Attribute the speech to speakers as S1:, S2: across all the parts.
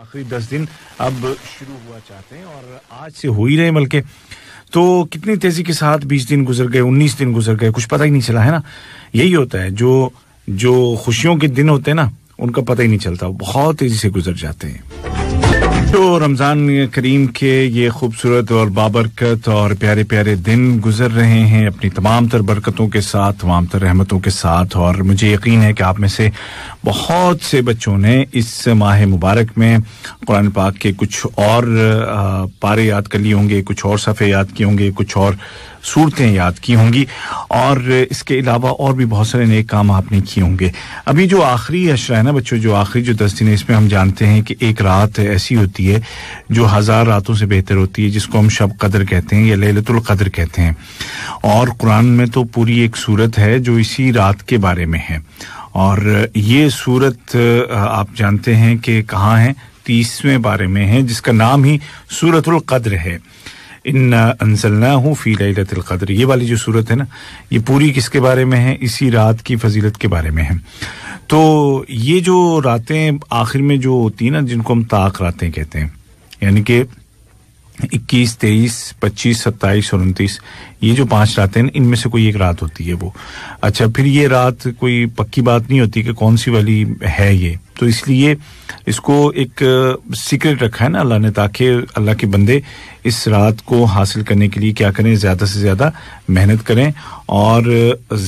S1: आखिरी दस दिन अब शुरू हुआ चाहते हैं और आज से हो ही रहे बल्कि तो कितनी तेजी के साथ बीस दिन गुजर गए उन्नीस दिन गुजर गए कुछ पता ही नहीं चला है ना यही होता है जो जो खुशियों के दिन होते हैं ना उनका पता ही नहीं चलता बहुत तेजी से गुजर जाते हैं तो रमज़ान करीम के ये खूबसूरत और बाबरकत और प्यारे प्यारे दिन गुजर रहे हैं अपनी तमाम तर बरकतों के साथ तमाम तर रहमतों के साथ और मुझे यकीन है कि आप में से बहुत से बच्चों ने इस माह मुबारक में कुरान पाक के कुछ और पारे याद कर लिए होंगे कुछ और सफ़े याद किए होंगे कुछ और सूरतें याद की होंगी और इसके अलावा और भी बहुत सारे नए काम आपने किए होंगे अभी जो आखिरी अशरा है ना बच्चों जो आखिरी जो दस दिन है इसमें हम जानते हैं कि एक रात ऐसी होती है जो हज़ार रातों से बेहतर होती है जिसको हम शब कदर कहते हैं या लहलतुल कदर कहते हैं और कुरान में तो पूरी एक सूरत है जो इसी रात के बारे में है और ये सूरत आप जानते हैं कि कहाँ है तीसवें बारे में है जिसका नाम ही सूरतुल कद्र है इन्ना अनसलना हूँ फ़ी लत कदर ये वाली जो सूरत है ना ये पूरी किसके बारे में है इसी रात की फजीलत के बारे में है तो ये जो रातें आखिर में जो होती हैं ना जिनको हम ताक रातें कहते हैं यानी कि इक्कीस तेईस पच्चीस सत्ताईस और उनतीस ये जो पांच रातें हैं इनमें से कोई एक रात होती है वो अच्छा फिर ये रात कोई पक्की बात नहीं होती कि कौन सी वाली है ये तो इसलिए इसको एक सीक्रेट रखा है ना अल्लाह ने ताकि अल्लाह के बंदे इस रात को हासिल करने के लिए क्या करें ज़्यादा से ज़्यादा मेहनत करें और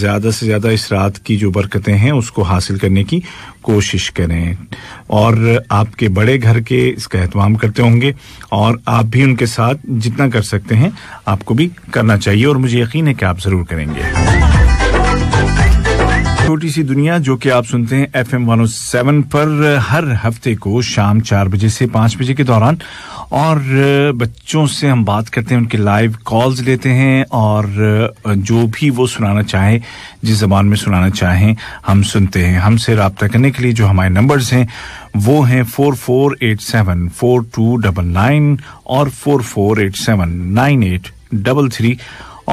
S1: ज़्यादा से ज़्यादा इस रात की जो बरकतें हैं उसको हासिल करने की कोशिश करें और आपके बड़े घर के इसका अहतमाम करते होंगे और आप भी उनके साथ जितना कर सकते हैं आपको भी करना चाहिए और मुझे यकीन है कि आप ज़रूर करेंगे छोटी सी दुनिया जो कि आप सुनते हैं एफ एम वन सेवन पर हर हफ्ते को शाम चार बजे से पांच बजे के दौरान और बच्चों से हम बात करते हैं उनके लाइव कॉल्स लेते हैं और जो भी वो सुनाना चाहें जिस ज़बान में सुनाना चाहें हम सुनते हैं हमसे रबता करने के लिए जो हमारे नंबर्स हैं वो हैं four four eight seven four two double nine और four four eight seven nine eight double three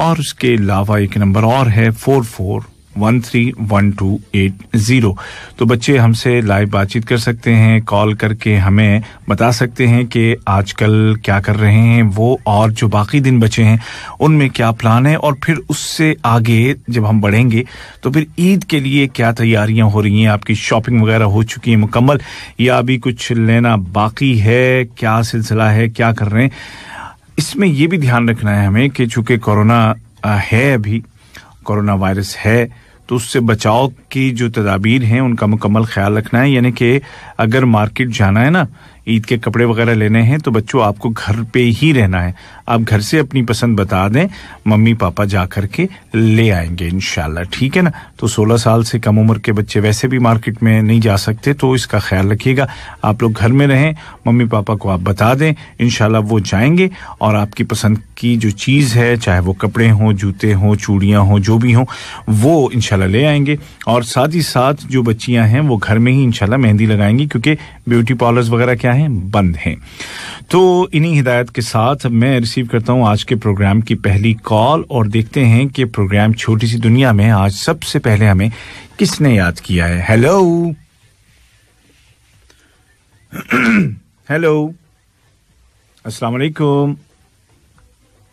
S1: और उसके अलावा एक नंबर और है four four one three one two eight zero तो बच्चे हमसे लाइव बातचीत कर सकते हैं कॉल करके हमें बता सकते हैं कि आजकल क्या कर रहे हैं वो और जो बाकी दिन बचे हैं उनमें क्या प्लान है और फिर उससे आगे जब हम बढ़ेंगे तो फिर ईद के लिए क्या तैयारियां हो रही हैं आपकी शॉपिंग वगैरह हो चुकी है मुकम्मल या अभी कुछ लेना बाकी है क्या सिलसिला है क्या कर रहे हैं इसमें ये भी ध्यान रखना है हमें कि चूंकि कोरोना है अभी कोरोना वायरस है तो उससे बचाव की जो तदाबीर हैं उनका मुकम्मल ख्याल रखना है यानी कि अगर मार्केट जाना है ना ईद के कपड़े वगैरह लेने हैं तो बच्चों आपको घर पे ही रहना है आप घर से अपनी पसंद बता दें मम्मी पापा जा कर के ले आएंगे इन ठीक है ना तो 16 साल से कम उम्र के बच्चे वैसे भी मार्केट में नहीं जा सकते तो इसका ख्याल रखिएगा आप लोग घर में रहें मम्मी पापा को आप बता दें इन वो जाएंगे और आपकी पसंद की जो चीज़ है चाहे वो कपड़े हों जूते हों चूड़ियाँ हों जो भी हों वो इनशाला ले आएंगे और साथ ही साथ जो बच्चियाँ हैं वो घर में ही इनशाला मेहंदी लगाएंगी क्योंकि ब्यूटी पार्लर्स वगैरह क्या हैं बंद हैं तो इन्हीं हिदायत के साथ मैं रिसीव करता हूँ आज के प्रोग्राम की पहली कॉल और देखते हैं कि प्रोग्राम छोटी सी दुनिया में आज सबसे पहले हमें किसने याद किया है हेलो हेलो अस्सलाम वालेकुम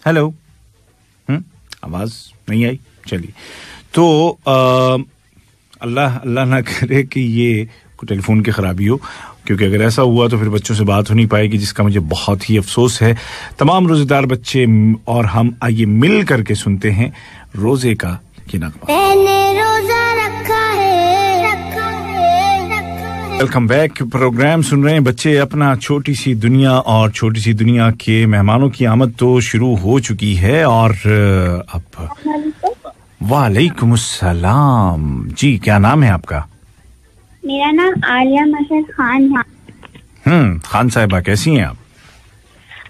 S1: हेलो हम्म, आवाज नहीं आई चलिए तो अल्लाह अल्लाह ना करे कि ये टेलीफोन की खराबी हो क्योंकि अगर ऐसा हुआ तो फिर बच्चों से बात हो नहीं पाएगी जिसका मुझे बहुत ही अफसोस है तमाम रोजेदार बच्चे और हम आइए मिल करके सुनते हैं रोजे का वेलकम बैक प्रोग्राम सुन रहे हैं बच्चे अपना छोटी सी दुनिया और छोटी सी दुनिया के मेहमानों की आमद तो शुरू हो चुकी है और अब वालेकुम जी क्या नाम है आपका
S2: मेरा नाम आलिया मसर खान है
S1: हम्म खान साहिबा कैसी हैं आप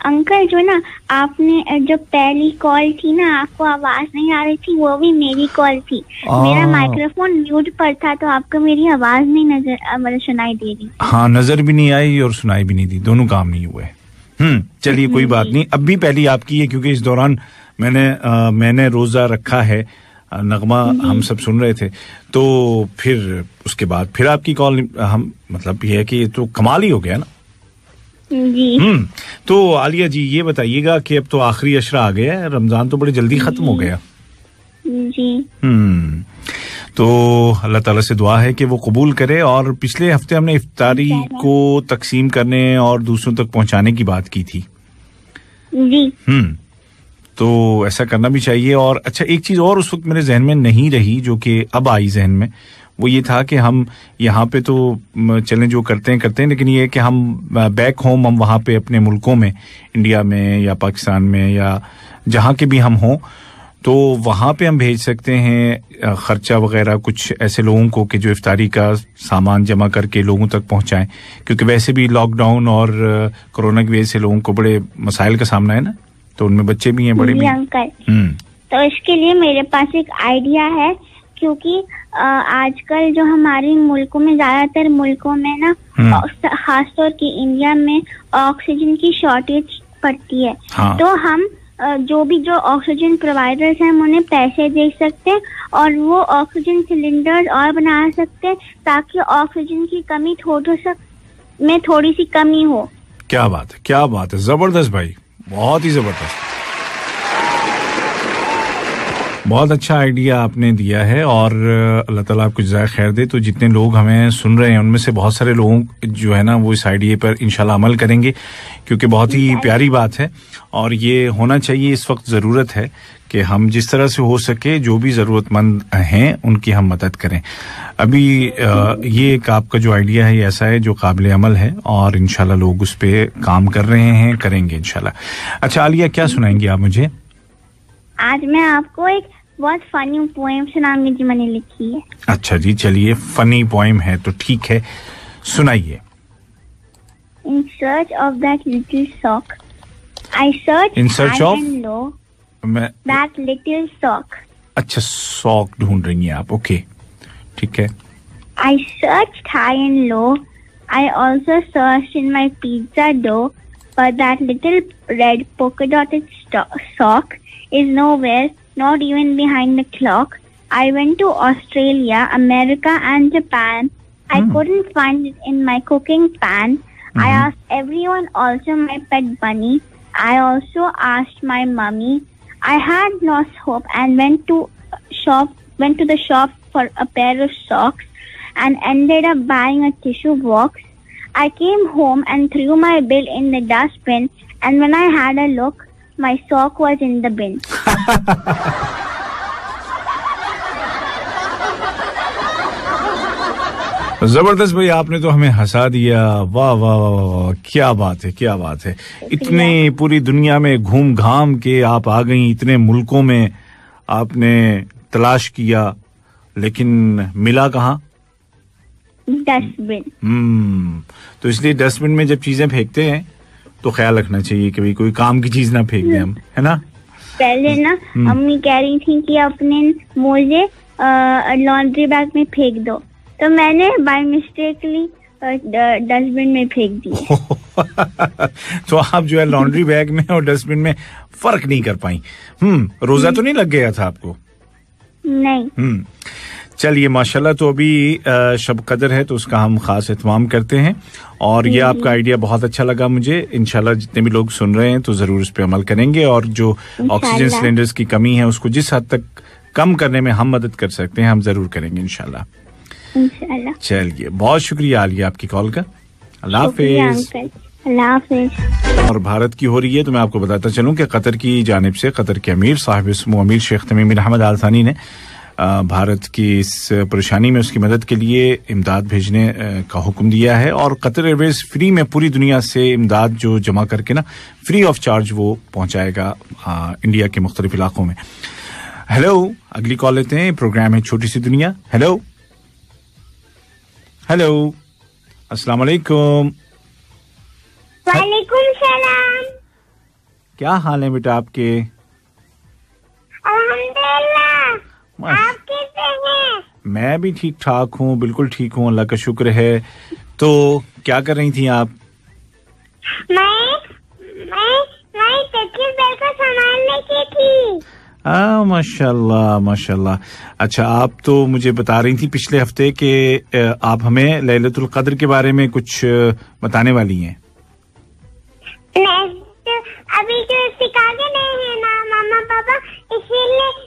S2: अंकल जो ना आपने जो पहली कॉल थी ना आपको आवाज नहीं आ रही थी वो भी मेरी कॉल थी आ, मेरा माइक्रोफोन म्यूट पर था तो आपको मेरी आवाज नहीं नजर मतलब सुनाई दे रही
S1: हाँ नजर भी नहीं आई और सुनाई भी नहीं दी दोनों काम नहीं हुए हम्म चलिए कोई बात नहीं अब भी पहली आपकी है क्योंकि इस दौरान मैंने आ, मैंने रोजा रखा है नगमा हम्म, हम्म। हम सब सुन रहे थे तो फिर उसके बाद फिर आपकी कॉल हम मतलब ये है कि तो कमाल ही हो गया ना
S2: हम्म
S1: तो आलिया जी ये बताइएगा कि अब तो आखिरी अशरा आ गया है रमजान तो बड़े जल्दी खत्म हो गया
S2: जी हम्म
S1: तो अल्लाह ताला से दुआ है कि वो कबूल करे और पिछले हफ्ते हमने इफ्तारी को तकसीम करने और दूसरों तक पहुंचाने की बात की थी जी हम्म तो ऐसा करना भी चाहिए और अच्छा एक चीज़ और उस वक्त मेरे जहन में नहीं रही जो कि अब आई जहन में वो ये था कि हम यहाँ पे तो चलें जो करते हैं करते हैं लेकिन ये कि हम बैक होम हम वहाँ पे अपने मुल्कों में इंडिया में या पाकिस्तान में या जहाँ के भी हम हों तो वहाँ पे हम भेज सकते हैं ख़र्चा वगैरह कुछ ऐसे लोगों को कि जो इफ्तारी का सामान जमा करके लोगों तक पहुँचाएँ क्योंकि वैसे भी लॉकडाउन और कोरोना की वजह से लोगों को बड़े मसाइल का सामना है ना तो उनमें बच्चे भी हैं बड़े भी
S2: अंकल हम्म। तो इसके लिए मेरे पास एक आइडिया है क्योंकि आजकल जो हमारे मुल्कों में ज्यादातर मुल्कों में ना हम्म। खासतौर की इंडिया में ऑक्सीजन की शॉर्टेज पड़ती है हाँ। तो हम जो भी जो ऑक्सीजन प्रोवाइडर्स हैं हम उन्हें पैसे दे सकते हैं और वो ऑक्सीजन सिलेंडर और बना सकते हैं ताकि ऑक्सीजन की कमी थोड़ा सा में थोड़ी सी कमी हो
S1: क्या बात है क्या बात है जबरदस्त भाई बहुत ही ज़बरदस्त बहुत अच्छा आइडिया आपने दिया है और अल्लाह ताला आपको जजाय खैर दे तो जितने लोग हमें सुन रहे हैं उनमें से बहुत सारे लोग जो है ना वो इस आइडिया पर इंशाल्लाह अमल करेंगे क्योंकि बहुत ही प्यारी बात है और ये होना चाहिए इस वक्त ज़रूरत है कि हम जिस तरह से हो सके जो भी ज़रूरतमंद हैं उनकी हम मदद करें अभी ये एक आपका जो आइडिया है ये ऐसा है जो काबिल अमल है और इन लोग उस पर काम कर रहे हैं करेंगे इनशाला अच्छा आलिया क्या सुनाएंगी आप मुझे
S2: आज मैं आपको एक बहुत फनी पोएम सुनाने जी मैंने लिखी है
S1: अच्छा जी चलिए फनी पोएम है तो ठीक है सुनाइए
S2: in search of that little sock I search in search of that little sock
S1: अच्छा सॉक ढूंढ रही हैं आप ओके ठीक
S2: है I search high and low I also search in my pizza dough but that little red polka sock is no nowhere not even behind the clock. I went to Australia, America, and Japan. I hmm. couldn't find it in my cooking pan. Mm-hmm. I asked everyone, also my pet bunny. I also asked my mummy. I had lost hope and went to shop went to the shop for a pair of socks and ended up buying a tissue box. I came home and threw my bill in the dustbin and when I had a look, my sock was in the bin.
S1: जबरदस्त भाई आपने तो हमें हंसा दिया वाह वाह वाह वाह क्या बात है क्या बात है इतनी पूरी दुनिया में घूम घाम के आप आ गई इतने मुल्कों में आपने तलाश किया लेकिन मिला कहाँ
S2: डस्टबिन
S1: हम्म, तो इसलिए डस्टबिन में जब चीजें फेंकते हैं तो ख्याल रखना चाहिए कि भाई कोई काम की चीज ना फेंक दें हम है ना
S2: पहले ना अम्मी हम्म। कह रही थी कि अपने मोजे लॉन्ड्री बैग में फेंक दो तो मैंने बाय मिस्टेकली डस्टबिन में फेंक दिए
S1: तो आप जो है लॉन्ड्री बैग में और डस्टबिन में फर्क नहीं कर पाई हम्म रोजा तो नहीं लग गया था आपको नहीं हम्म। चलिए माशाल्लाह तो अभी शब कदर है तो उसका हम खास अहतमाम करते हैं और ये हम्म। आपका आइडिया बहुत अच्छा लगा मुझे इनशाला जितने भी लोग सुन रहे हैं तो ज़रूर उस पर अमल करेंगे और जो ऑक्सीजन सिलेंडर्स की कमी है उसको जिस हद तक कम करने में हम मदद कर सकते हैं हम ज़रूर करेंगे इनशाला चलिए बहुत शुक्रिया आलिया आपकी कॉल का अल्लाह
S2: हाफिज़
S1: और भारत की हो रही है तो मैं आपको बताता चलूं कि कतर की जानब से कतर के अमीर साहिब इसमो अमीर शेख तमीम अहमद आलसानी ने भारत की इस परेशानी में उसकी मदद के लिए इमदाद भेजने का हुक्म दिया है और कतर एयरवेज फ्री में पूरी दुनिया से इमदाद जो जमा करके ना फ्री ऑफ चार्ज वो पहुँचाएगा इंडिया के मुख्तलिफ इलाकों में हेलो अगली कॉल लेते हैं प्रोग्राम है छोटी सी दुनिया हेलो हेलो अस्सलाम वालेकुम
S3: वालेकुम सलाम
S1: क्या हाल है बेटा आपके आप कैसे हैं? मैं भी ठीक ठाक हूँ बिल्कुल ठीक हूँ अल्लाह का शुक्र है तो क्या कर रही थी आप
S3: मैं मैं मैं तकिर को संभालने
S1: थी हाँ माशाल्लाह माशाल्लाह अच्छा आप तो मुझे बता रही थी पिछले हफ्ते कि आप हमें लैलतुल कद्र के बारे में कुछ बताने वाली हैं मैं
S3: तो अभी तो सिखाते नहीं है ना मामा पापा इसीलिए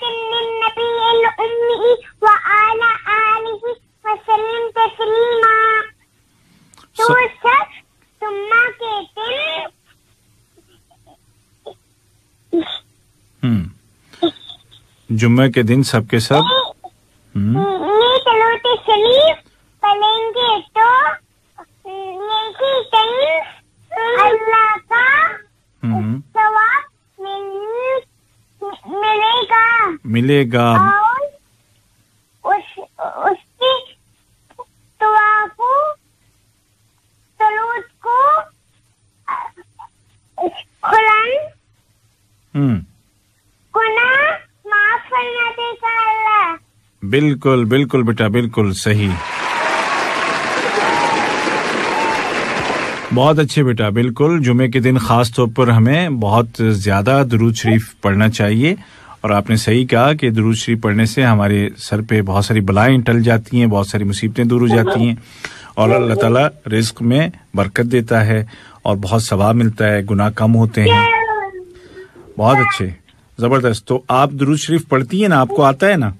S1: जुम्मे के दिन सबके सब, हाँ। हम्म।
S3: हम्म, तो हम्म। मिलेगा मिलेगा
S1: बिल्कुल बिल्कुल बेटा बिल्कुल सही बहुत अच्छे बेटा बिल्कुल जुमे के दिन खास तौर पर हमें बहुत ज़्यादा दरूद शरीफ पढ़ना चाहिए और आपने सही कहा कि दरूद शरीफ पढ़ने से हमारे सर पे बहुत सारी बलाएं टल जाती हैं बहुत सारी मुसीबतें दूर हो जाती हैं और अल्लाह ताला रिस्क में बरकत देता है और बहुत सवाब मिलता है गुनाह कम होते हैं बहुत अच्छे ज़बरदस्त तो आप दरूद शरीफ पढ़ती हैं ना आपको आता है ना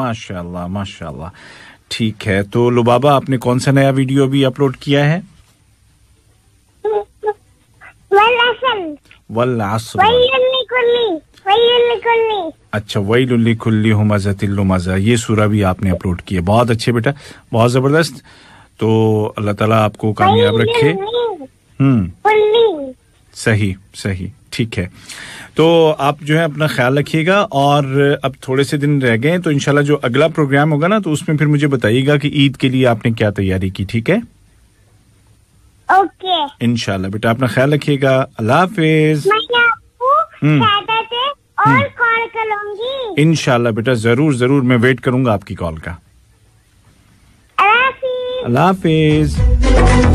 S1: माशाल्लाह माशाल्लाह ठीक है तो लुबाबा आपने कौन सा नया वीडियो अभी अपलोड किया है अच्छा वही लुल्ली खुल्ली मजा तिल्लु मजा ये सूरा भी आपने अपलोड किया है बहुत अच्छे बेटा बहुत जबरदस्त तो अल्लाह ताला आपको कामयाब रखे
S3: हम्म
S1: सही सही ठीक है तो आप जो है अपना ख्याल रखिएगा और अब थोड़े से दिन रह गए तो इनशाला जो अगला प्रोग्राम होगा ना तो उसमें फिर मुझे बताइएगा कि ईद के लिए आपने क्या तैयारी की ठीक है ओके इनशाला बेटा अपना ख्याल रखिएगा अल्लाह हाफिज
S3: हम्म। हम्म।
S1: इनशाला बेटा जरूर जरूर मैं वेट करूंगा आपकी कॉल का अल्लाह हाफिज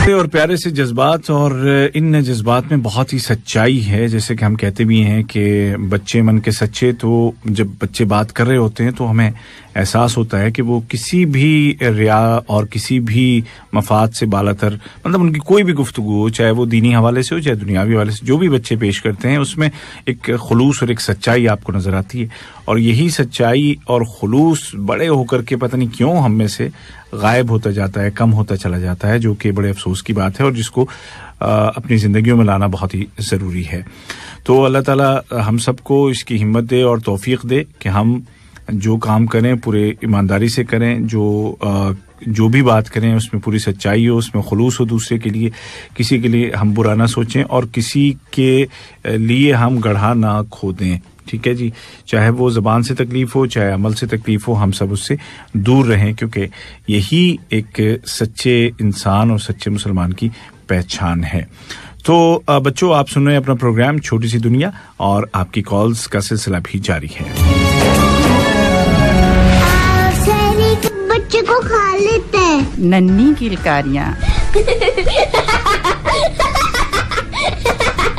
S1: अच्छे और प्यारे से जज्बात और इन जज्बात में बहुत ही सच्चाई है जैसे कि हम कहते भी हैं कि बच्चे मन के सच्चे तो जब बच्चे बात कर रहे होते हैं तो हमें एहसास होता है कि वो किसी भी रिया और किसी भी मफाद से बालतर मतलब उनकी कोई भी गुफ्तु हो चाहे वो दीनी हवाले से हो चाहे दुनियावी हवाले से जो भी बच्चे पेश करते हैं उसमें एक खलूस और एक सच्चाई आपको नज़र आती है और यही सच्चाई और खलूस बड़े होकर के पता नहीं क्यों हम में से गायब होता जाता है कम होता चला जाता है जो कि बड़े अफसोस की बात है और जिसको अपनी ज़िंदगियों में लाना बहुत ही ज़रूरी है तो अल्लाह ताला हम सबको इसकी हिम्मत दे और तोफ़ी दे कि हम जो काम करें पूरे ईमानदारी से करें जो जो भी बात करें उसमें पूरी सच्चाई हो उसमें खलूस हो दूसरे के लिए किसी के लिए हम बुरा ना सोचें और किसी के लिए हम गढ़ा ना खो दें ठीक है जी चाहे वो ज़बान से तकलीफ़ हो चाहे अमल से तकलीफ़ हो हम सब उससे दूर रहें क्योंकि यही एक सच्चे इंसान और सच्चे मुसलमान की पहचान है तो बच्चों आप सुन रहे हैं अपना प्रोग्राम छोटी सी दुनिया और आपकी कॉल्स का सिलसिला भी जारी है
S2: बच्चे को खा लेते हैं नन्ही की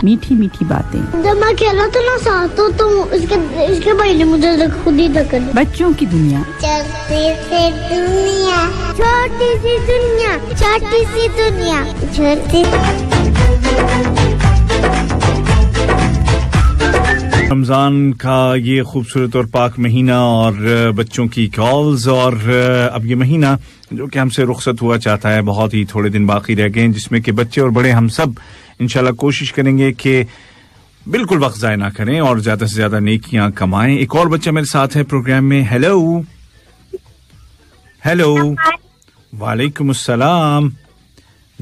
S4: मीठी मीठी बातें
S2: जब मैं खेला था ना साथ तो, तो इसके इसके भाई ने मुझे खुद ही धक्का बच्चों की दुनिया छोटी सी दुनिया छोटी सी दुनिया छोटी
S1: रमज़ान का ये खूबसूरत और पाक महीना और बच्चों की कॉल्स और अब ये महीना जो कि हमसे रुख्सत हुआ चाहता है बहुत ही थोड़े दिन बाकी रह गए हैं जिसमें कि बच्चे और बड़े हम सब इंशाल्लाह कोशिश करेंगे कि बिल्कुल वक्त ज़ाय ना करें और ज़्यादा से ज़्यादा नेकियां कमाएं एक और बच्चा मेरे साथ है प्रोग्राम में हेलो हेलो वालेकुम अस्सलाम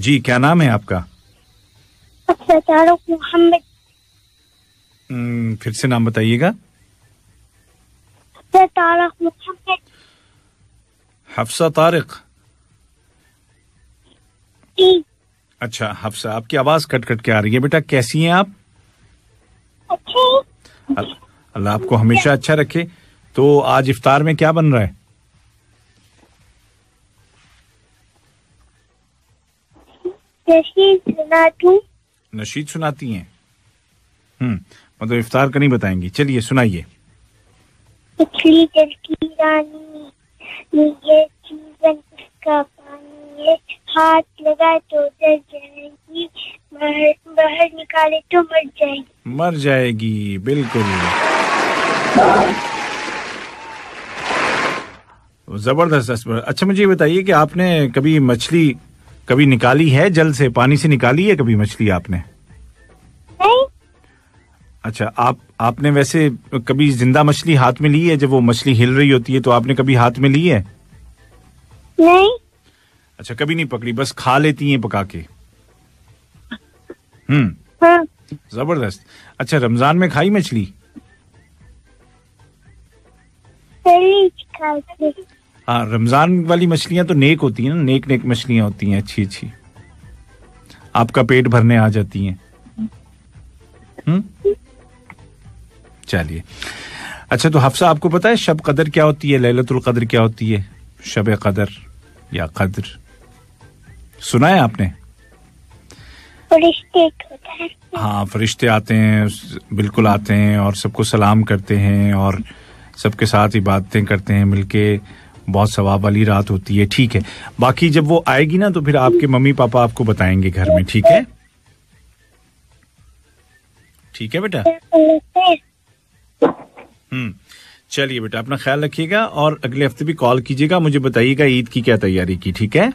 S1: जी क्या नाम है आपका
S3: मोहम्मद
S1: हम्म, फिर से नाम बताइएगा हफ्सा तारिक अच्छा हफ्सा आपकी आवाज कट कट के आ रही है बेटा कैसी हैं आप
S3: अच्छा
S1: अल्लाह आपको हमेशा अच्छा रखे तो आज इफ्तार में क्या बन रहा है नशीद सुनाती हैं हम्म मतलब इफ्तार का नहीं बताएंगी चलिए सुनाइए पिछली जल की रानी ये जीवन का
S3: हाथ लगाए तो जल जाएगी बाहर निकाले तो मर जाएगी
S1: मर जाएगी बिल्कुल जबरदस्त अच्छा मुझे बताइए कि आपने कभी मछली कभी निकाली है जल से पानी से निकाली है कभी मछली आपने नहीं अच्छा आप आपने वैसे कभी जिंदा मछली हाथ में ली है जब वो मछली हिल रही होती है तो आपने कभी हाथ में ली है नहीं अच्छा कभी नहीं पकड़ी बस खा लेती हैं पका के हम्म हाँ। जबरदस्त अच्छा रमजान में खाई मछली हाँ रमजान वाली मछलियां तो नेक होती हैं ना नेक नेक मछलियां होती हैं अच्छी अच्छी आपका पेट भरने आ जाती हैं हम्म चलिए अच्छा तो हफ्सा आपको पता है शब कदर क्या होती है ललतुल कदर क्या होती है शब कदर या कदर सुना है आपने फरिश्ते हाँ फरिश्ते आते हैं बिल्कुल आते हैं और सबको सलाम करते हैं और सबके साथ ही बातें करते हैं मिलके बहुत सवाब वाली रात होती है ठीक है बाकी जब वो आएगी ना तो फिर आपके मम्मी पापा आपको बताएंगे घर में ठीक है ठीक है बेटा हम्म चलिए बेटा अपना ख्याल रखिएगा और अगले हफ्ते भी कॉल कीजिएगा मुझे बताइएगा ईद की क्या तैयारी की ठीक है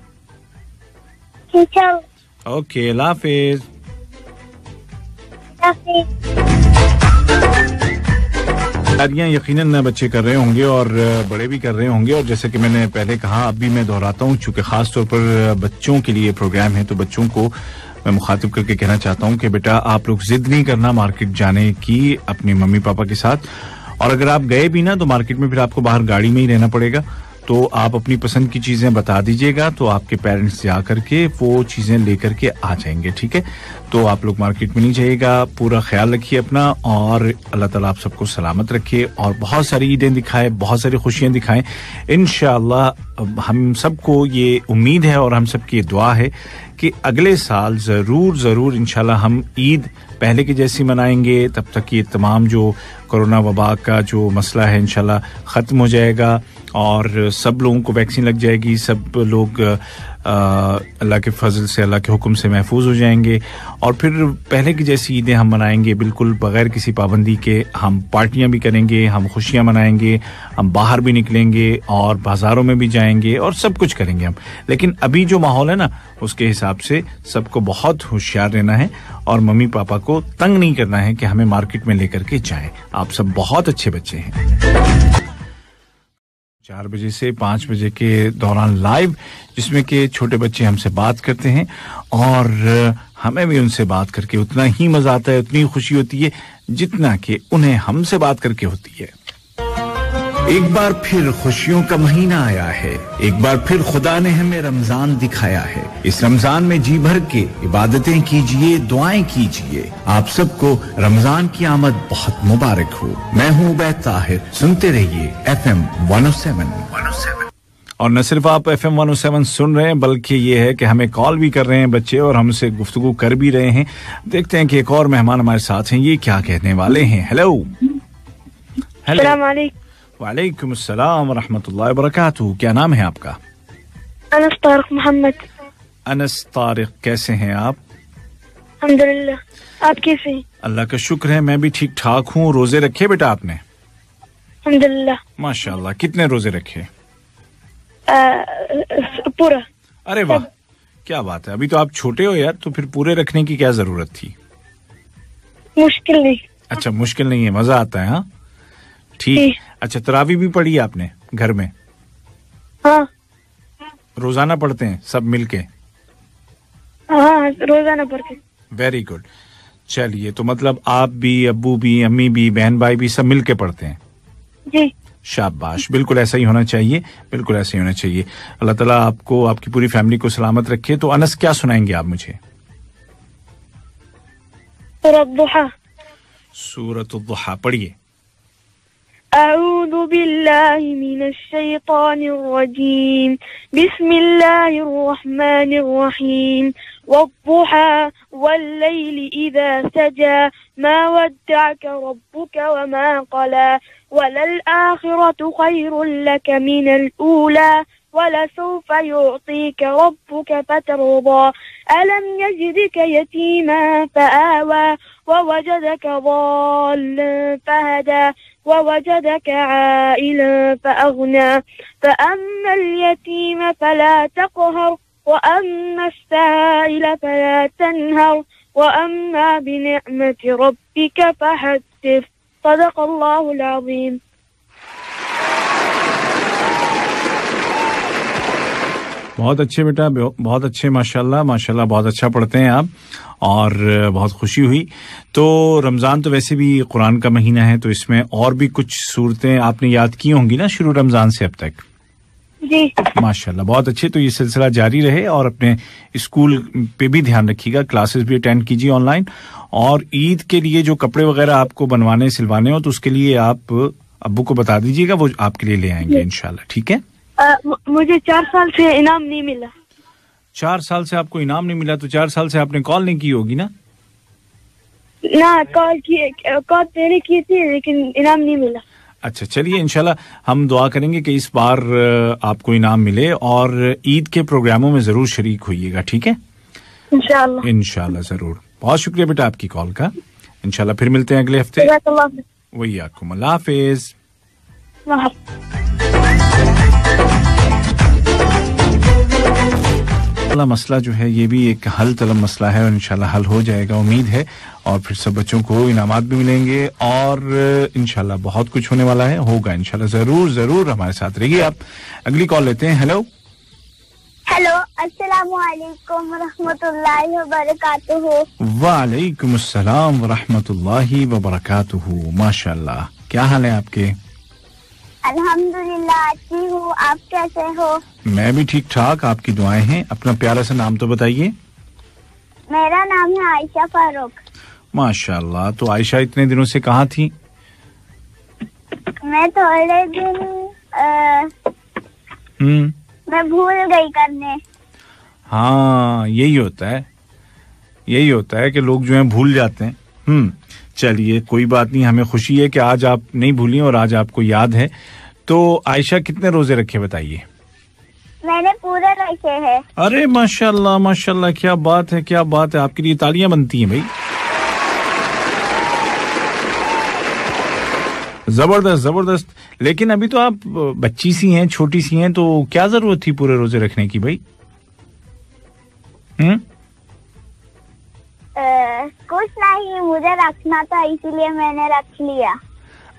S3: टीचर
S1: ओके लाफिज तैयारियाँ यकीनन बच्चे कर रहे होंगे और बड़े भी कर रहे होंगे और जैसे कि मैंने पहले कहा अब भी मैं दोहराता हूँ चूंकि ख़ास तौर पर बच्चों के लिए प्रोग्राम है तो बच्चों को मैं मुखातिब करके कहना चाहता हूँ कि बेटा आप लोग जिद नहीं करना मार्केट जाने की अपने मम्मी पापा के साथ और अगर आप गए भी ना तो मार्केट में फिर आपको बाहर गाड़ी में ही रहना पड़ेगा तो आप अपनी पसंद की चीज़ें बता दीजिएगा तो आपके पेरेंट्स जा करके वो चीज़ें ले करके आ जाएंगे ठीक है तो आप लोग मार्केट में नहीं जाइएगा पूरा ख्याल रखिए अपना और अल्लाह ताला आप सबको सलामत रखिए और बहुत सारी ईदें दिखाएं बहुत सारी खुशियाँ दिखाएं इन हम सबको ये उम्मीद है और हम सबकी दुआ है कि अगले साल ज़रूर ज़रूर इन हम ईद पहले की जैसी मनाएंगे तब तक ये तमाम जो कोरोना वबा का जो मसला है इन ख़त्म हो जाएगा और सब लोगों को वैक्सीन लग जाएगी सब लोग अल्लाह के फजल से अल्लाह के हुक्म से महफूज हो जाएंगे और फिर पहले की जैसी ईदें हम मनाएंगे बिल्कुल बग़ैर किसी पाबंदी के हम पार्टियां भी करेंगे हम खुशियां मनाएंगे हम बाहर भी निकलेंगे और बाज़ारों में भी जाएंगे और सब कुछ करेंगे हम लेकिन अभी जो माहौल है ना उसके हिसाब से सबको बहुत होशियार रहना है और मम्मी पापा को तंग नहीं करना है कि हमें मार्केट में लेकर के जाएं आप सब बहुत अच्छे बच्चे हैं चार बजे से पाँच बजे के दौरान लाइव जिसमें कि छोटे बच्चे हमसे बात करते हैं और हमें भी उनसे बात करके उतना ही मज़ा आता है उतनी खुशी होती है जितना कि उन्हें हमसे बात करके होती है एक बार फिर खुशियों का महीना आया है एक बार फिर खुदा ने हमें रमजान दिखाया है इस रमजान में जी भर के इबादतें कीजिए दुआएं कीजिए आप सबको रमजान की आमद बहुत मुबारक हो मैं हूँ उबैद ताहिर सुनते रहिए एफ एम वन और न सिर्फ आप एफ एम वन सुन रहे हैं बल्कि ये है कि हमें कॉल भी कर रहे हैं बच्चे और हमसे गुफ्तु कर भी रहे हैं देखते हैं कि एक और मेहमान हमारे साथ हैं ये क्या कहने वाले हैं हेलो
S4: हेलो
S1: वालेकुम अस्सलाम रहमतुल्लाहि व वबरकातुहू क्या नाम है आपका
S4: अनस तारिक मोहम्मद
S1: अनस तारिक कैसे हैं आप
S4: अल्हम्दुलिल्लाह आप कैसे हैं
S1: अल्लाह का शुक्र है मैं भी ठीक ठाक हूँ रोजे रखे बेटा आपने अल्हम्दुलिल्लाह माशाल्लाह कितने रोजे रखे पूरा अरे वाह क्या बात है अभी तो आप छोटे हो यार तो फिर पूरे रखने की क्या जरूरत थी मुश्किल नहीं अच्छा मुश्किल नहीं है मजा आता है हाँ ठीक अच्छा तरावी भी पढ़ी आपने घर में हाँ रोजाना पढ़ते हैं सब मिलके
S4: हाँ रोजाना पढ़ते
S1: वेरी गुड चलिए तो मतलब आप भी अबू भी अम्मी भी बहन भाई भी सब मिलके पढ़ते हैं जी शाबाश बिल्कुल ऐसा ही होना चाहिए बिल्कुल ऐसा ही होना चाहिए अल्लाह ताला आपको आपकी पूरी फैमिली को सलामत रखे तो अनस क्या सुनाएंगे आप मुझे सूरत पढ़िए
S4: أعوذ بالله من الشيطان الرجيم بسم الله الرحمن الرحيم والضحى والليل إذا سجى ما ودعك ربك وما قلى وللآخرة خير لك من الأولى ولسوف يعطيك ربك فترضى ألم يجدك يتيما فآوى ووجدك ضالا فهدى ووجدك عائلا فأغنى فأما اليتيم فلا تقهر وأما السائل فلا تنهر وأما بنعمة ربك فحدث صدق الله العظيم
S1: बहुत अच्छे बेटा बहुत अच्छे माशाल्लाह माशाल्लाह बहुत अच्छा पढ़ते हैं आप और बहुत खुशी हुई तो रमज़ान तो वैसे भी कुरान का महीना है तो इसमें और भी कुछ सूरतें आपने याद की होंगी ना शुरू रमज़ान से अब तक जी माशाल्लाह बहुत अच्छे तो ये सिलसिला जारी रहे और अपने स्कूल पे भी ध्यान रखिएगा क्लासेस भी अटेंड कीजिए ऑनलाइन और ईद के लिए जो कपड़े वगैरह आपको बनवाने सिलवाने हो तो उसके लिए आप अबू को बता दीजिएगा वो आपके लिए ले आएंगे इनशाला ठीक है
S4: मुझे चार साल से इनाम नहीं मिला
S1: चार साल से आपको इनाम नहीं मिला तो चार साल से आपने कॉल नहीं की होगी ना
S4: ना कॉल की कॉल पहले की थी लेकिन इनाम नहीं मिला
S1: अच्छा चलिए इनशाला हम दुआ करेंगे कि इस बार आपको इनाम मिले और ईद के प्रोग्रामों में जरूर शरीक होइएगा ठीक है इनशाला जरूर बहुत शुक्रिया बेटा आपकी कॉल का इनशाला फिर मिलते हैं अगले हफ्ते वही आपको अल्लाह हाफिज वाला मसला जो है ये भी एक हल तलब मसला है और इनशाला हल हो जाएगा उम्मीद है और फिर सब बच्चों को इनाम भी मिलेंगे और इनशाला बहुत कुछ होने वाला है होगा इनशाला जरूर जरूर हमारे साथ रहिए आप अगली कॉल लेते हैं हेलो
S2: हेलो असल वरहमत
S1: वालेकुम असल व रहमतुल्लाहि माशाल्लाह क्या हाल है आपके
S2: अल्हम्दुलिल्लाह अच्छी हूँ आप कैसे हो
S1: मैं भी ठीक ठाक आपकी दुआएं हैं अपना प्यारा सा नाम तो बताइए
S2: मेरा नाम है आयशा फारूक
S1: माशाल्लाह तो आयशा इतने दिनों से कहाँ थी
S2: मैं थोड़े तो दिन आ, हम्म। मैं भूल गई करने
S1: हाँ यही होता है यही होता है कि लोग जो है भूल जाते हैं हम्म चलिए कोई बात नहीं हमें खुशी है कि आज आप नहीं भूली और आज आपको याद है तो आयशा कितने रोजे रखे बताइए
S2: मैंने पूरे रखे हैं
S1: अरे माशाल्लाह माशाल्लाह क्या बात है क्या बात है आपके लिए तालियां बनती हैं भाई जबरदस्त जबरदस्त लेकिन अभी तो आप बच्ची सी हैं छोटी सी हैं तो क्या जरूरत थी पूरे रोजे रखने की भाई हम्म
S2: कुछ नहीं मुझे रखना था इसीलिए मैंने रख लिया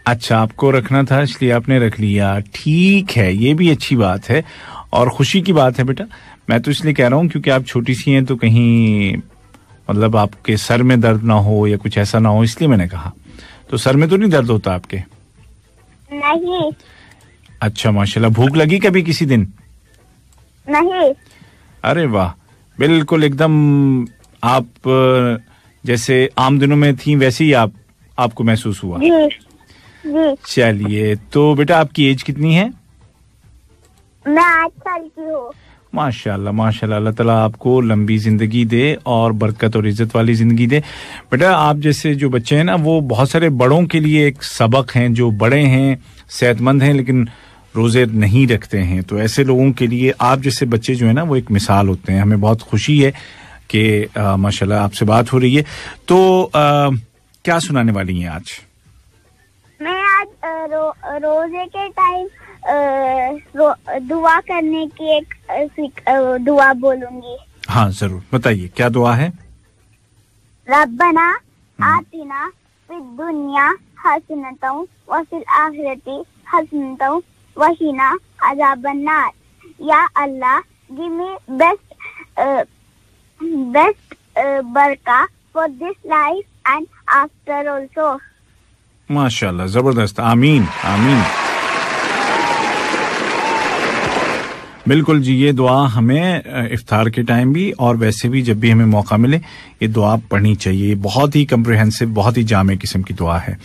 S1: अच्छा आपको रखना था इसलिए आपने रख लिया ठीक है ये भी अच्छी बात है और खुशी की बात है बेटा मैं तो इसलिए कह रहा हूँ क्योंकि आप छोटी सी हैं तो कहीं मतलब आपके सर में दर्द ना हो या कुछ ऐसा ना हो इसलिए मैंने कहा तो सर में तो नहीं दर्द होता आपके नहीं अच्छा माशाल्लाह भूख लगी कभी किसी दिन नहीं अरे वाह बिल्कुल एकदम आप जैसे आम दिनों में थी वैसे ही आप आपको महसूस हुआ चलिए तो बेटा आपकी एज कितनी है
S3: मैं आठ साल की
S1: माशाल्लाह माशाल्लाह अल्लाह ताला आपको लंबी ज़िंदगी दे और बरकत और इज़्ज़त वाली ज़िंदगी दे बेटा आप जैसे जो बच्चे हैं ना वो बहुत सारे बड़ों के लिए एक सबक हैं जो बड़े हैं सेहतमंद हैं लेकिन रोज़े नहीं रखते हैं तो ऐसे लोगों के लिए आप जैसे बच्चे जो है ना वो एक मिसाल होते हैं हमें बहुत खुशी है कि माशाल्लाह आपसे बात हो रही है तो आ, क्या सुनाने वाली हैं आज
S2: मैं आज रो, रोजे के टाइम रो, दुआ करने की एक दुआ बोलूंगी
S1: हाँ जरूर बताइए क्या दुआ है
S2: रबना हम्म। आतिना फिर दुनिया हसनता व फिर आखिरती हसनता वहीना अजाबन्नार या अल्लाह give me best best uh, barakah for this life and after also.
S1: माशाल्लाह जबरदस्त आमीन आमीन बिल्कुल जी ये दुआ हमें इफ्तार के टाइम भी और वैसे भी जब भी हमें मौका मिले ये दुआ पढ़नी चाहिए बहुत ही कम्प्रहेंसिव बहुत ही जामे किस्म की दुआ है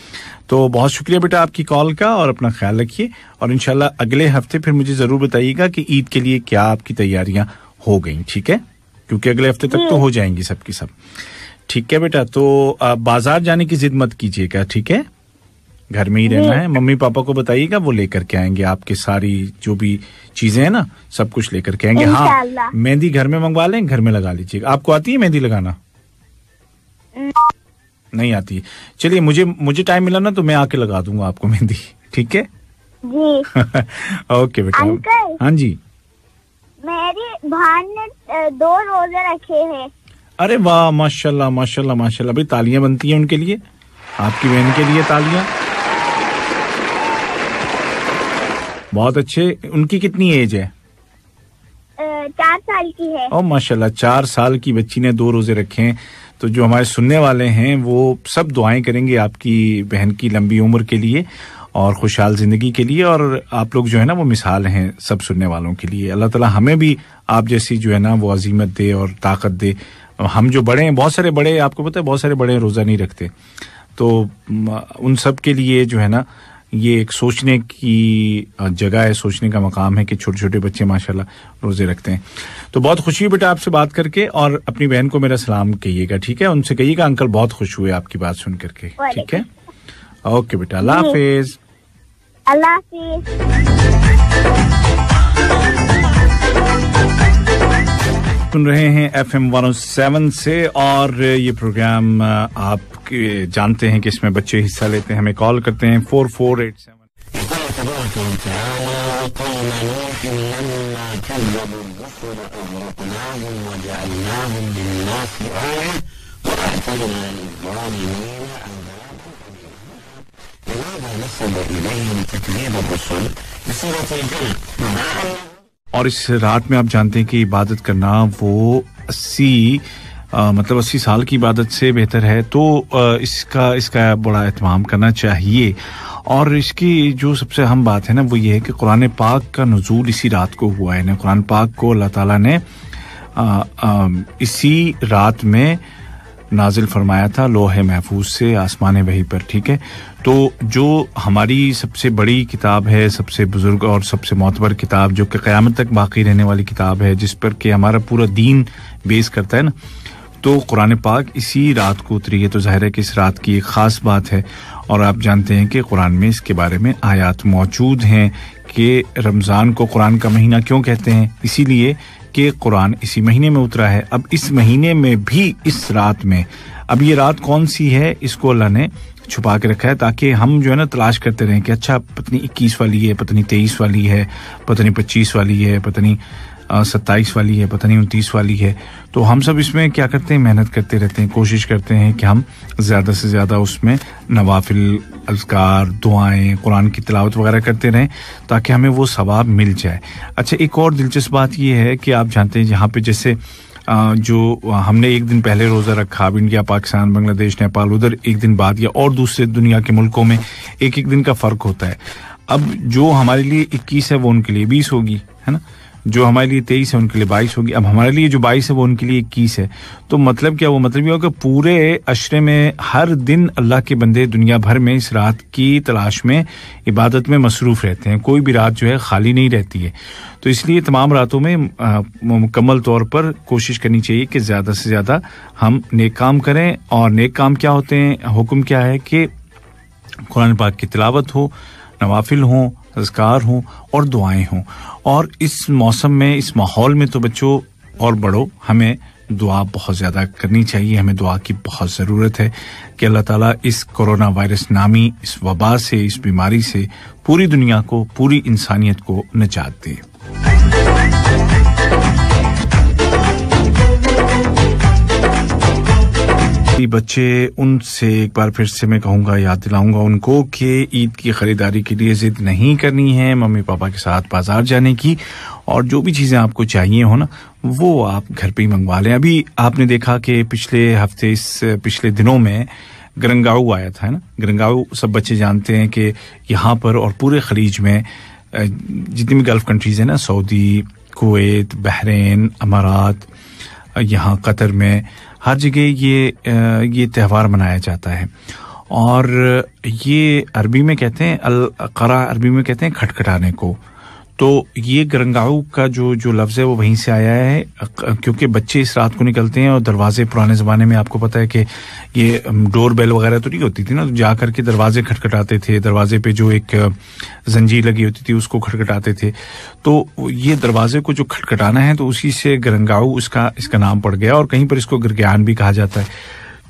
S1: तो बहुत शुक्रिया बेटा आपकी कॉल का और अपना ख्याल रखिए और इनशाला अगले हफ्ते फिर मुझे ज़रूर बताइएगा कि ईद के लिए क्या आपकी तैयारियां हो गई ठीक है क्योंकि अगले हफ्ते तक तो हम्म। हो जाएंगी सबकी सब ठीक है बेटा तो बाजार जाने की जिद मत कीजिएगा ठीक है घर में ही रहना हम्म। है मम्मी पापा को बताइएगा वो लेकर के आएंगे आपके सारी जो भी चीजें हैं ना सब कुछ लेकर के आएंगे हाँ मेहंदी घर में मंगवा लें घर में लगा लीजिएगा आपको आती है मेहंदी लगाना हम्म। नहीं आती है चलिए मुझे मुझे टाइम मिला ना तो मैं आके लगा दूंगा आपको मेहंदी ठीक है ओके बेटा हाँ जी
S2: मेरी बहन ने दो रोजे रखे हैं
S1: अरे वाह माशाल्लाह माशाल्लाह माशाल्लाह भाई तालियां बनती हैं उनके लिए आपकी बहन के लिए तालियां बहुत अच्छे उनकी कितनी एज है
S2: चार साल की है
S1: और माशाल्लाह चार साल की बच्ची ने दो रोजे रखे हैं तो जो हमारे सुनने वाले हैं वो सब दुआएं करेंगे आपकी बहन की लंबी उम्र के लिए और खुशहाल ज़िंदगी के लिए और आप लोग जो है ना वो मिसाल हैं सब सुनने वालों के लिए अल्लाह ताला हमें भी आप जैसी जो है ना वो अजीमत दे और ताकत दे हम जो बड़े हैं बहुत सारे बड़े आपको पता है बहुत सारे बड़े रोज़ा नहीं रखते तो उन सब के लिए जो है ना ये एक सोचने की जगह है सोचने का मकाम है कि छोटे छोटे बच्चे माशाल्लाह रोज़े रखते हैं तो बहुत खुशी हुई बेटा आपसे बात करके और अपनी बहन को मेरा सलाम कहिएगा ठीक है उनसे कहिएगा अंकल बहुत खुश हुए आपकी बात सुन करके ठीक है ओके बेटा अल्लाह हाफिज़ अल्लाह सुन रहे हैं एफ एम वन सेवन से और ये प्रोग्राम uh, आप जानते हैं कि इसमें बच्चे हिस्सा लेते हैं हमें कॉल करते हैं फोर फोर एट सेवन और इस रात में आप जानते हैं कि इबादत करना वो अस्सी मतलब अस्सी साल की इबादत से बेहतर है तो आ, इसका इसका बड़ा अहतमाम करना चाहिए और इसकी जो सबसे अहम बात है ना वो ये है कि कुरान पाक का नजूल इसी रात को हुआ है ना कुरान पाक को अल्लाह ताला ने आ, आ, इसी रात में नाजिल फरमाया था लोह महफूज से आसमान वही पर ठीक है तो जो हमारी सबसे बड़ी किताब है सबसे बुज़ुर्ग और सबसे मोतबर किताब जो कि क़्यामत तक बाकी रहने वाली किताब है जिस पर कि हमारा पूरा दीन बेस करता है ना तो कुरान पाक इसी रात को उतरी है तो ज़ाहिर है कि इस रात की एक ख़ास बात है और आप जानते हैं कि कुरान में इसके बारे में आयात मौजूद हैं कि रमज़ान को कुरान का महीना क्यों कहते हैं इसीलिए कि कुरान इसी महीने में उतरा है अब इस महीने में भी इस रात में अब ये रात कौन सी है इसको अल्लाह ने छुपा के रखा है ताकि हम जो है ना तलाश करते रहें कि अच्छा पत्नी इक्कीस वाली है पत्नी तेईस वाली है पत्नी पच्चीस वाली है पत्नी सत्ताईस वाली है पता नहीं उनतीस वाली है तो हम सब इसमें क्या करते हैं मेहनत करते रहते हैं कोशिश करते हैं कि हम ज़्यादा से ज़्यादा उसमें नवाफिल अजगार दुआएं कुरान की तलावत वगैरह करते रहें ताकि हमें वो सवाब मिल जाए अच्छा एक और दिलचस्प बात यह है कि आप जानते हैं जहाँ पे जैसे जो हमने एक दिन पहले रोज़ा रखा अब इंडिया पाकिस्तान बांग्लादेश नेपाल उधर एक दिन बाद या और दूसरे दुनिया के मुल्कों में एक एक दिन का फ़र्क होता है अब जो हमारे लिए इक्कीस है वो उनके लिए बीस होगी है ना जो हमारे लिए तेईस है उनके लिए बाईस होगी अब हमारे लिए जो बाईस है वो उनके लिए इक्कीस है तो मतलब क्या वो मतलब ये होगा पूरे अशरे में हर दिन अल्लाह के बंदे दुनिया भर में इस रात की तलाश में इबादत में मसरूफ़ रहते हैं कोई भी रात जो है खाली नहीं रहती है तो इसलिए तमाम रातों में मुकम्मल तौर पर कोशिश करनी चाहिए कि ज़्यादा से ज़्यादा हम नेक काम करें और नेक काम क्या होते हैं हुक्म क्या है कि कुरान पाक की तलावत हो नवाफिल हों अजकार हों और दुआएं हों और इस मौसम में इस माहौल में तो बच्चों और बड़ों हमें दुआ बहुत ज़्यादा करनी चाहिए हमें दुआ की बहुत ज़रूरत है कि अल्लाह ताला इस कोरोना वायरस नामी इस वबा से इस बीमारी से पूरी दुनिया को पूरी इंसानियत को निजात दे कि बच्चे उनसे एक बार फिर से मैं कहूंगा याद दिलाऊंगा उनको कि ईद की खरीदारी के लिए जिद नहीं करनी है मम्मी पापा के साथ बाजार जाने की और जो भी चीज़ें आपको चाहिए हो ना वो आप घर पे ही मंगवा लें अभी आपने देखा कि पिछले हफ्ते इस पिछले दिनों में गरंगाऊ आया था ना गरंगाऊ सब बच्चे जानते हैं कि यहाँ पर और पूरे खलीज में जितनी भी गल्फ कंट्रीज़ है ना सऊदी कुवैत बहरीन अमारात यहाँ कतर में हर जगह ये ये त्यौहार मनाया जाता है और ये अरबी में कहते हैं अलकरा अरबी में कहते हैं खटखटाने को तो ये गरंगाऊ का जो जो लफ्ज़ है वो वहीं से आया है क्योंकि बच्चे इस रात को निकलते हैं और दरवाजे पुराने ज़माने में आपको पता है कि ये डोर बेल वगैरह तो नहीं होती थी ना तो जा करके दरवाजे खटखटाते थे दरवाजे पे जो एक जंजीर लगी होती थी उसको खटखटाते थे तो ये दरवाजे को जो खटखटाना है तो उसी से गरंगाऊ उसका इसका नाम पड़ गया और कहीं पर इसको गरग्यान भी कहा जाता है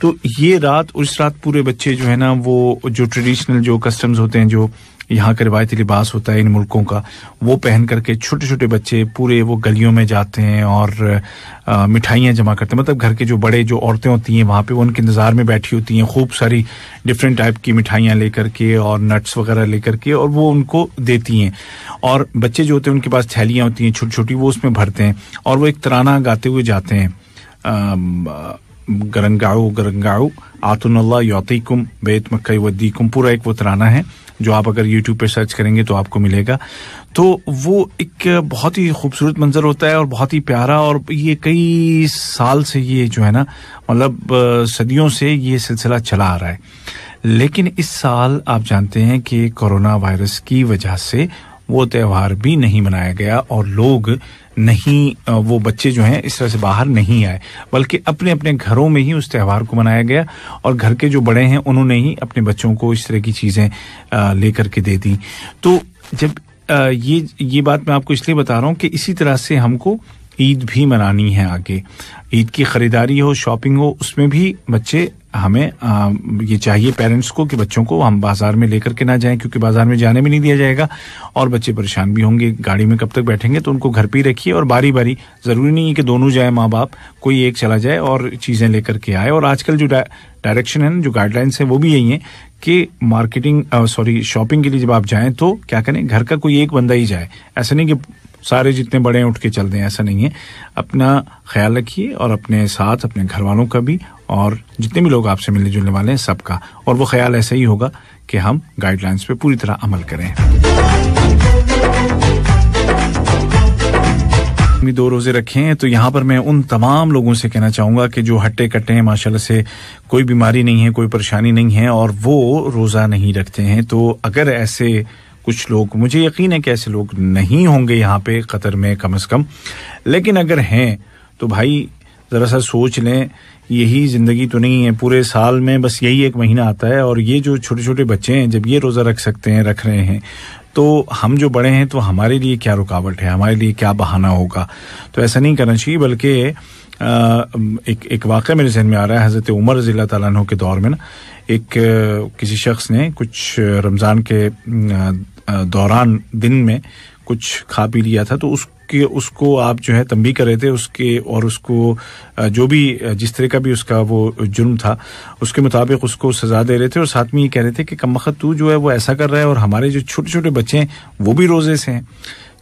S1: तो ये रात उस रात पूरे बच्चे जो है ना वो जो ट्रेडिशनल जो कस्टम्स होते हैं जो यहाँ का रिवायती लिबास होता है इन मुल्कों का वो पहन करके छोटे छोटे बच्चे पूरे वो गलियों में जाते हैं और मिठाइयाँ जमा करते हैं मतलब घर के जो बड़े जो औरतें होती हैं वहाँ पर वो उनके इंतज़ार में बैठी होती हैं खूब सारी डिफरेंट टाइप की मिठाइयाँ लेकर के और नट्स वगैरह लेकर के और वो उनको देती हैं और बच्चे जो होते हैं उनके पास थैलियाँ होती हैं छोटी छोटी वो उसमें भरते हैं और वो एक तराना गाते हुए जाते हैं गरंगाओ गरंगाओ आतुल्ला कुम बेत मक्का कुम पूरा एक वो तराना है जो आप अगर यूट्यूब पे सर्च करेंगे तो आपको मिलेगा तो वो एक बहुत ही खूबसूरत मंजर होता है और बहुत ही प्यारा और ये कई साल से ये जो है ना मतलब सदियों से ये सिलसिला चला आ रहा है लेकिन इस साल आप जानते हैं कि कोरोना वायरस की वजह से वो त्यौहार भी नहीं मनाया गया और लोग नहीं वो बच्चे जो हैं इस तरह से बाहर नहीं आए बल्कि अपने अपने घरों में ही उस त्यौहार को मनाया गया और घर के जो बड़े हैं उन्होंने ही अपने बच्चों को इस तरह की चीज़ें लेकर के दे दी तो जब ये ये बात मैं आपको इसलिए बता रहा हूँ कि इसी तरह से हमको ईद भी मनानी है आगे ईद की खरीदारी हो शॉपिंग हो उसमें भी बच्चे हमें आ, ये चाहिए पेरेंट्स को कि बच्चों को हम बाजार में लेकर के ना जाएं क्योंकि बाजार में जाने भी नहीं दिया जाएगा और बच्चे परेशान भी होंगे गाड़ी में कब तक बैठेंगे तो उनको घर पे ही रखिए और बारी बारी ज़रूरी नहीं है कि दोनों जाए माँ बाप कोई एक चला जाए और चीज़ें लेकर के आए और आजकल जो डायरेक्शन है जो गाइडलाइंस है वो भी यही है कि मार्केटिंग सॉरी शॉपिंग के लिए जब आप जाएं तो क्या करें घर का कोई एक बंदा ही जाए ऐसा नहीं कि सारे जितने बड़े हैं उठ के चलते हैं ऐसा नहीं है अपना ख्याल रखिए और अपने साथ अपने घर वालों का भी और जितने भी लोग आपसे मिलने जुलने वाले हैं सबका और वो ख्याल ऐसा ही होगा कि हम गाइडलाइंस पे पूरी तरह अमल करें भी दो रोजे रखे हैं तो यहाँ पर मैं उन तमाम लोगों से कहना चाहूंगा कि जो हट्टे कट्टे हैं माशाल्लाह से कोई बीमारी नहीं है कोई परेशानी नहीं है और वो रोजा नहीं रखते हैं तो अगर ऐसे कुछ लोग मुझे यकीन है कि ऐसे लोग नहीं होंगे यहाँ पे कतर में कम अज़ कम लेकिन अगर हैं तो भाई ज़रा सा सोच लें यही ज़िंदगी तो नहीं है पूरे साल में बस यही एक महीना आता है और ये जो छोटे छोटे बच्चे हैं जब ये रोज़ा रख सकते हैं रख रहे हैं तो हम जो बड़े हैं तो हमारे लिए क्या रुकावट है हमारे लिए क्या बहाना होगा तो ऐसा नहीं करना चाहिए बल्कि एक एक वाक़ मेरे जहन में आ रहा है हज़रत उमर ज़िला तु के दौर में ना एक किसी शख्स ने कुछ रमज़ान के दौरान दिन में कुछ खा पी लिया था तो उसके उसको आप जो है तंबी कर रहे थे उसके और उसको जो भी जिस तरह का भी उसका वो जुर्म था उसके मुताबिक उसको सज़ा दे रहे थे और साथ में ये कह रहे थे कि कम तू जो है वो ऐसा कर रहा है और हमारे जो छोटे छोटे बच्चे हैं वो भी रोज़े से हैं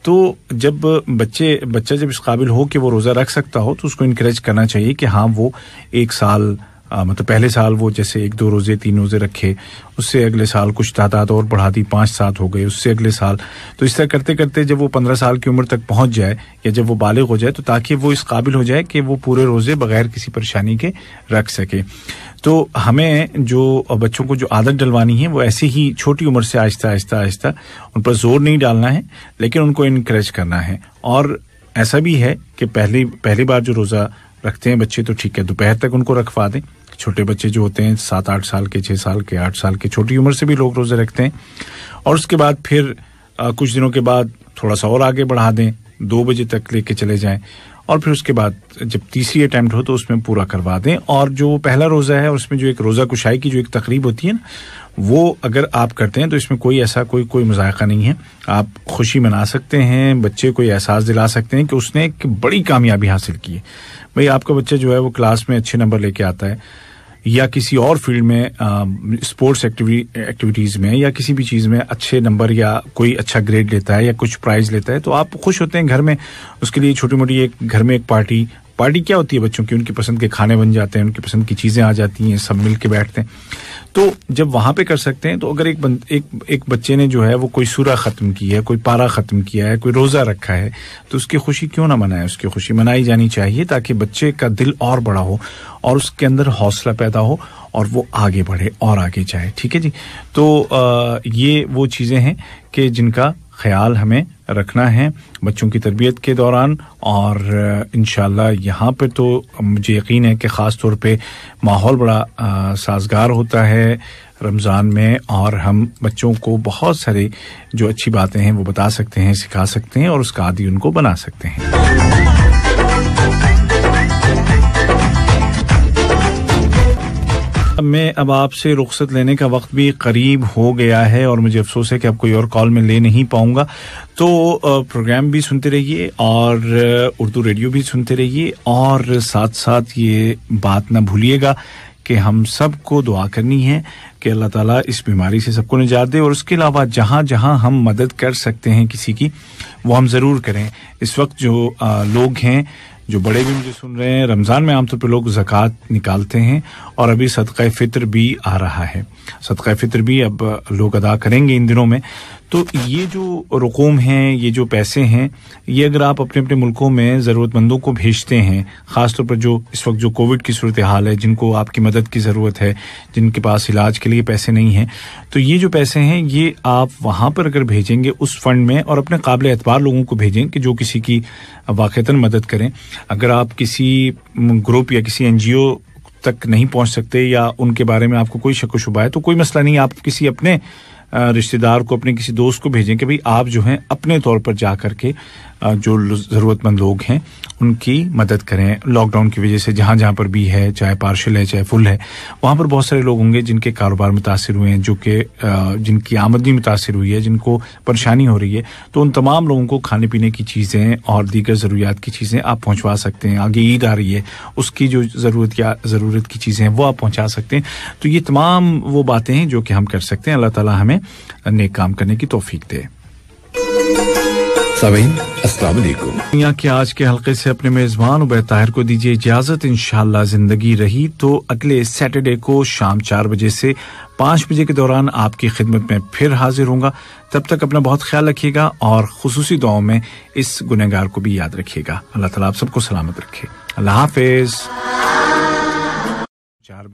S1: तो जब बच्चे बच्चा जब इस काबिल हो कि वो रोज़ा रख सकता हो तो उसको इनक्रेज करना चाहिए कि हाँ वो एक साल आ, मतलब पहले साल वो जैसे एक दो रोज़े तीन रोज़े रखे उससे अगले साल कुछ तादाद और बढ़ा दी पाँच सात हो गए उससे अगले साल तो इस तरह करते करते जब वो पंद्रह साल की उम्र तक पहुंच जाए या जब वो बालिग हो जाए तो ताकि वो इस काबिल हो जाए कि वो पूरे रोज़े बगैर किसी परेशानी के रख सके तो हमें जो बच्चों को जो आदत डलवानी है वो ऐसी ही छोटी उम्र से आहिस्ता आहिस्ता आहिस्ता उन पर ज़ोर नहीं डालना है लेकिन उनको इनक्रेज करना है और ऐसा भी है कि पहली पहली बार जो रोज़ा रखते हैं बच्चे तो ठीक है दोपहर तक उनको रखवा दें छोटे बच्चे जो होते हैं सात आठ साल के छः साल के आठ साल के छोटी उम्र से भी लोग रोज़े रखते हैं और उसके बाद फिर आ, कुछ दिनों के बाद थोड़ा सा और आगे बढ़ा दें दो बजे तक लेके चले जाएं और फिर उसके बाद जब तीसरी अटैम्प्ट हो तो उसमें पूरा करवा दें और जो पहला रोज़ा है उसमें जो एक रोज़ा कुशाई की जो एक तकरीब होती है ना वो अगर आप करते हैं तो इसमें कोई ऐसा कोई कोई मजायका नहीं है आप खुशी मना सकते हैं बच्चे को एहसास दिला सकते हैं कि उसने एक बड़ी कामयाबी हासिल की है भाई आपका बच्चा जो है वो क्लास में अच्छे नंबर लेके आता है या किसी और फील्ड में स्पोर्ट्स एक्टिविटीज़ में या किसी भी चीज़ में अच्छे नंबर या कोई अच्छा ग्रेड लेता है या कुछ प्राइज़ लेता है तो आप खुश होते हैं घर में उसके लिए छोटी मोटी एक घर में एक पार्टी पार्टी क्या होती है बच्चों की उनकी पसंद के खाने बन जाते हैं उनकी पसंद की चीज़ें आ जाती हैं सब मिल के बैठते हैं तो जब वहाँ पे कर सकते हैं तो अगर एक बन, एक एक बच्चे ने जो है वो कोई सूरा ख़त्म की है कोई पारा ख़त्म किया है कोई रोज़ा रखा है तो उसकी खुशी क्यों ना मनाए उसकी खुशी मनाई जानी चाहिए ताकि बच्चे का दिल और बड़ा हो और उसके अंदर हौसला पैदा हो और वो आगे बढ़े और आगे जाए ठीक है जी तो आ, ये वो चीज़ें हैं कि जिनका ख्याल हमें रखना है बच्चों की तरबियत के दौरान और इन यहाँ पर तो मुझे यकीन है कि ख़ास तौर पर माहौल बड़ा साजगार होता है रमज़ान में और हम बच्चों को बहुत सारी जो अच्छी बातें हैं वो बता सकते हैं सिखा सकते हैं और उसका आदि उनको बना सकते हैं मैं अब आपसे रुख्सत लेने का वक्त भी करीब हो गया है और मुझे अफसोस है कि अब कोई और कॉल में ले नहीं पाऊंगा तो प्रोग्राम भी सुनते रहिए और उर्दू रेडियो भी सुनते रहिए और साथ साथ ये बात ना भूलिएगा कि हम सबको दुआ करनी है कि अल्लाह ताला इस बीमारी से सबको निजात दे और उसके अलावा जहाँ जहाँ हम मदद कर सकते हैं किसी की वो हम ज़रूर करें इस वक्त जो लोग हैं जो बड़े भी मुझे सुन रहे हैं रमज़ान में आमतौर पर लोग ज़क़़त निकालते हैं और अभी सदक़ फ़ितर भी आ रहा है सदक़ फ़ितर भी अब लोग अदा करेंगे इन दिनों में तो ये जो रकूम हैं ये जो पैसे हैं ये अगर आप अपने अपने मुल्कों में ज़रूरतमंदों को भेजते हैं ख़ासतौर पर जो इस वक्त जो कोविड की सूरत हाल है जिनको आपकी मदद की ज़रूरत है जिनके पास इलाज के लिए पैसे नहीं हैं तो ये जो पैसे हैं ये आप वहाँ पर अगर भेजेंगे उस फंड में और अपने काबिल एतबार लोगों को भेजें कि जो किसी की वाक़ता मदद करें अगर आप किसी ग्रुप या किसी एन जी ओ तक नहीं पहुँच सकते या उनके बारे में आपको कोई शक शुबा है तो कोई मसला नहीं आप किसी अपने रिश्तेदार को अपने किसी दोस्त को भेजें कि भाई आप जो हैं अपने तौर पर जा करके जो ज़रूरतमंद लोग हैं उनकी मदद करें लॉकडाउन की वजह से जहाँ जहाँ पर भी है चाहे पार्शल है चाहे फुल है वहाँ पर बहुत सारे लोग होंगे जिनके कारोबार मुतासर हुए हैं जो कि जिनकी आमदनी मुतासर हुई है जिनको परेशानी हो रही है तो उन तमाम लोगों को खाने पीने की चीज़ें और दीगर ज़रूरियात की चीज़ें आप पहुँचवा सकते हैं आगे ईद आ रही है उसकी जो ज़रूरत या ज़रूरत की चीज़ें हैं वो आप पहुँचा सकते हैं तो ये तमाम वो बातें हैं जो कि हम कर सकते हैं अल्लाह तला हमें नेक काम करने की तोफीक दे दुनिया के आज के हलके से अपने मेजबान उबैद ताहिर को दीजिए इजाजत इंशाल्लाह जिंदगी रही तो अगले सैटरडे को शाम चार बजे से पाँच बजे के दौरान आपकी खिदमत में फिर हाजिर होंगे तब तक अपना बहुत ख्याल रखिएगा और खसूसी दुआओं में इस गुनहगार को भी याद रखिएगा अल्लाह ताला आप सबको सलामत रखे अल्लाह हाफिज चार बजे